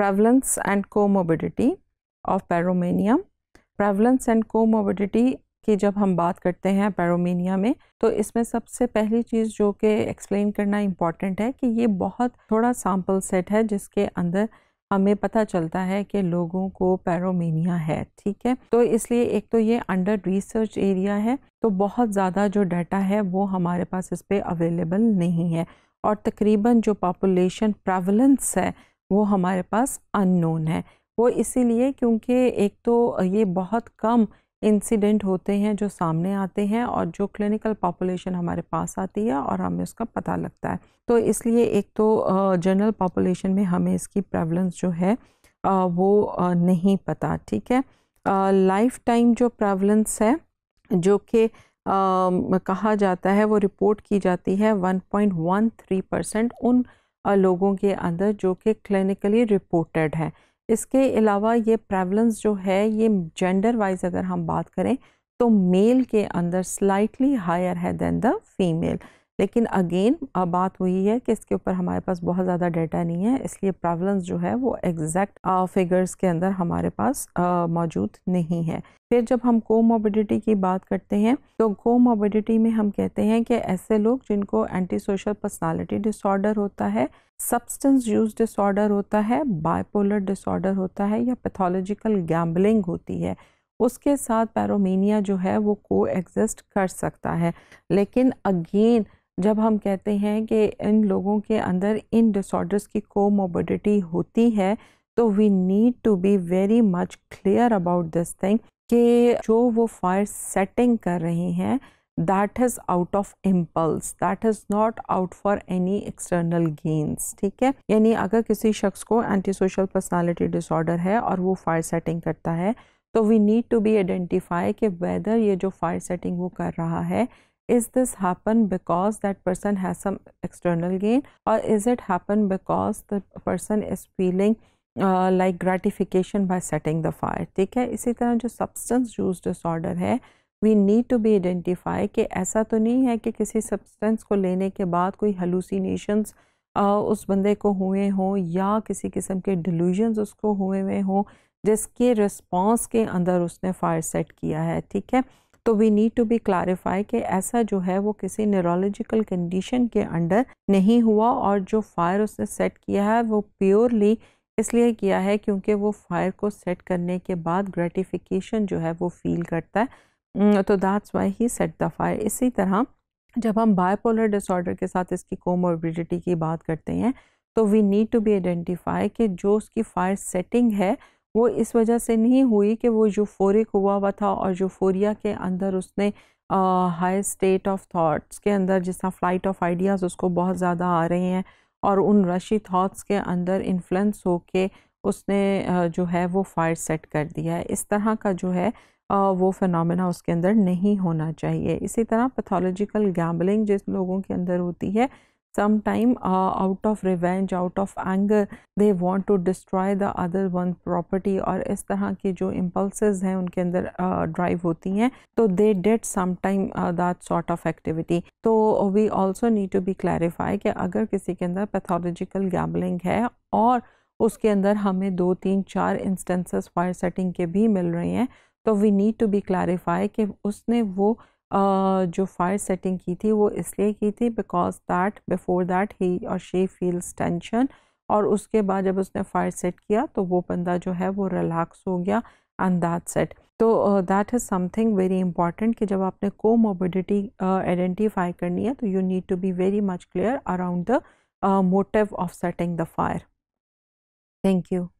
prevalence and comorbidity of pyromania prevalence and comorbidity की जब हम बात करते हैं पैरोमीनिया में तो इसमें सबसे पहली चीज़ जो कि एक्सप्लेन करना इम्पॉर्टेंट है कि ये बहुत थोड़ा सैम्पल सेट है जिसके अंदर हमें पता चलता है कि लोगों को पैरोमेनिया है ठीक है तो इसलिए एक तो ये अंडर रिसर्च एरिया है तो बहुत ज़्यादा जो डाटा है वो हमारे पास इस पर अवेलेबल नहीं है और तकरीबन जो पॉपुलेशन प्रेवलेंस है वो हमारे पास अननोन है वो इसीलिए क्योंकि एक तो ये बहुत कम इंसिडेंट होते हैं जो सामने आते हैं और जो क्लिनिकल पॉपुलेशन हमारे पास आती है और हमें उसका पता लगता है तो इसलिए एक तो जनरल पॉपुलेशन में हमें इसकी प्रेवलेंस जो है वो नहीं पता ठीक है लाइफ टाइम जो प्रेवलेंस है जो कि कहा जाता है वो रिपोर्ट की जाती है 1.13 परसेंट उन लोगों के अंदर जो कि क्लिनिकली रिपोर्टेड है इसके अलावा ये प्रेवलेंस जो है ये जेंडर वाइज अगर हम बात करें तो मेल के अंदर स्लाइटली हायर है दैन द फीमेल लेकिन अगेन अब बात वही है कि इसके ऊपर हमारे पास बहुत ज़्यादा डेटा नहीं है इसलिए प्रावलेंस जो है वो एग्जैक्ट फिगर्स के अंदर हमारे पास मौजूद नहीं है फिर जब हम कोमोबिडिटी की बात करते हैं तो कोमोबिडिटी में हम कहते हैं कि ऐसे लोग जिनको एंटी सोशल पर्सनालिटी डिसऑर्डर होता है सब्सटेंस यूज डिसऑर्डर होता है बाइपोलर डिसऑर्डर होता है या पैथोलॉजिकल गैम्बलिंग होती है उसके साथ पैरोमीनिया जो है वो को एग्जिस्ट कर सकता है लेकिन अगेन जब हम कहते हैं कि इन लोगों के अंदर इन डिसऑर्डर्स की कोमोबिडिटी होती है तो we need to be very much clear about this thing कि जो वो फायर सेटिंग कर रहे हैं that is out of impulse that is not out for any external gains ठीक है यानी अगर किसी शख्स को एंटी सोशल पर्सनैलिटी डिसऑर्डर है और वो फायर सेटिंग करता है तो we need to be identify कि वेदर ये जो फायर सेटिंग वो कर रहा है is this happen because that person has some external gain और is it happen because the person is feeling like gratification by setting the fire ठीक है इसी तरह जो सब्सटेंस यूज डिसऑर्डर है we need to be identify कि ऐसा तो नहीं है कि किसी सब्सटेंस को लेने के बाद कोई हलूसीनेशंस uh, उस बंदे को हुए हों या किसी किस्म के डिलूजन्स उसको हुए हुए हों जिसके रिस्पॉन्स के अंदर उसने फायर सेट किया है ठीक है तो we need to be clarify कि ऐसा जो है वो किसी न्यूरोलॉजिकल कंडीशन के अंडर नहीं हुआ और जो फायर उसने सेट किया है वो प्योरली इसलिए किया है क्योंकि वो फायर को सेट करने के बाद ग्रेटिफिकेशन जो है वो फील करता है तो that's why he set the fire इसी तरह जब हम बायपोलर डिसऑर्डर के साथ इसकी कोमोबिडिटी की बात करते हैं तो we need to be identify कि जो उसकी फायर सेटिंग है वो इस वजह से नहीं हुई कि वो यूफोरिक हुआ हुआ था और यूफोरिया के अंदर उसने हाई स्टेट ऑफ थॉट्स के अंदर जिस तरह फ्लाइट ऑफ आइडियाज़ उसको बहुत ज़्यादा आ रहे हैं और उन रशी थाट्स के अंदर इन्फ्लुएंस हो के उसने जो है वो फायर सेट कर दिया है इस तरह का जो है वो फिनमिना उसके अंदर नहीं होना चाहिए इसी तरह पैथोलॉजिकल गैम्बलिंग जिस लोगों के अंदर होती है sometime uh, out of revenge out of anger they want to destroy the other one property और इस तरह की जो impulses हैं उनके अंदर drive होती हैं तो they did sometime uh, that sort of activity तो we also need to be clarify कि अगर किसी के अंदर pathological gambling है और उसके अंदर हमें दो तीन चार इंस्टेंसेस फायर सेटिंग के भी मिल रहे हैं तो we need to be clarify कि उसने वो जो फायर सेटिंग की थी वो इसलिए की थी because that before that he और शी फील्स टेंशन और उसके बाद जब उसने फायर सेट किया तो वो बंदा जो है वो रिलैक्स हो गया एंड दैट सेट तो that is something very important कि जब आपने को मोबिडिटी आइडेंटिफाई करनी है तो you need to be very much clear around the motive of setting the fire thank you